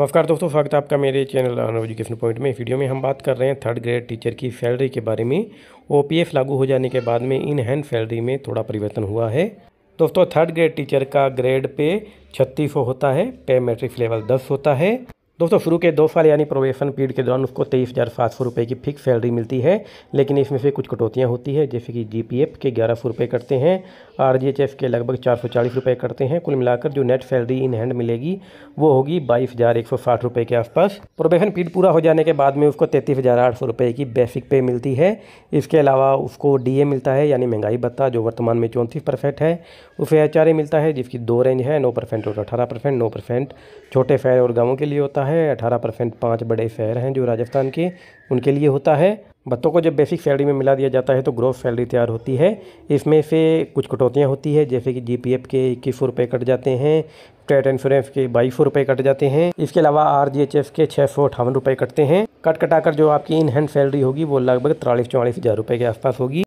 नमस्कार दोस्तों स्वागत है आपका मेरे चैनल अनव एजुकेशन पॉइंट में वीडियो में हम बात कर रहे हैं थर्ड ग्रेड टीचर की सैलरी के बारे में ओ लागू हो जाने के बाद में इन हैंड सैलरी में थोड़ा परिवर्तन हुआ है दोस्तों थर्ड ग्रेड टीचर का ग्रेड पे छत्तीस होता है पे मैट्रिक्स लेवल दस होता है दोस्तों शुरू के दो साल यानी प्रोवेशन पीरियड के दौरान उसको तेईस हज़ार सात सौ रुपये की फिक्स सैलरी मिलती है लेकिन इसमें से कुछ कटौतियाँ होती है जैसे कि जीपीएफ के ग्यारह सौ रुपये कटते हैं आरजीएचएफ के लगभग चार सौ चालीस रुपये कटते हैं कुल मिलाकर जो नेट सैलरी इन हैंड मिलेगी वो होगी बाईस हज़ार एक सौ साठ रुपये के आसपास प्रोवेशन पीरियड पूरा हो जाने के बाद में उसको तैंतीस हज़ार आठ सौ रुपये की बेसिक पे मिलती है इसके अलावा उसको डी ए मिलता है यानी महंगाई भत्ता जो वर्तमान में चौंतीस परसेंट है उसे एच आर ए मिलता है जिसकी दो रेंज है नौ परसेंट और अठारह परसेंट नौ परसेंट छोटे शहर और गाँवों के लिए होता है है अठारह परसेंट पाँच बड़े शहर हैं जो राजस्थान के उनके लिए होता है बच्चों को जब बेसिक सैलरी में मिला दिया जाता है तो ग्रोथ सैलरी तैयार होती है इसमें से कुछ कटौतियाँ होती है जैसे कि जी के इक्कीस रुपये कट जाते हैं ट्रेड इंश्योरेंस के बाईस सौ रुपये कट जाते हैं इसके अलावा आर जी एच एफ के छः सौ अठावन रुपये कटते हैं कट कटाकर जो आपकी इन हैंड सैलरी होगी वो लगभग तिरालीस चौवालीस हज़ार रुपये के आसपास होगी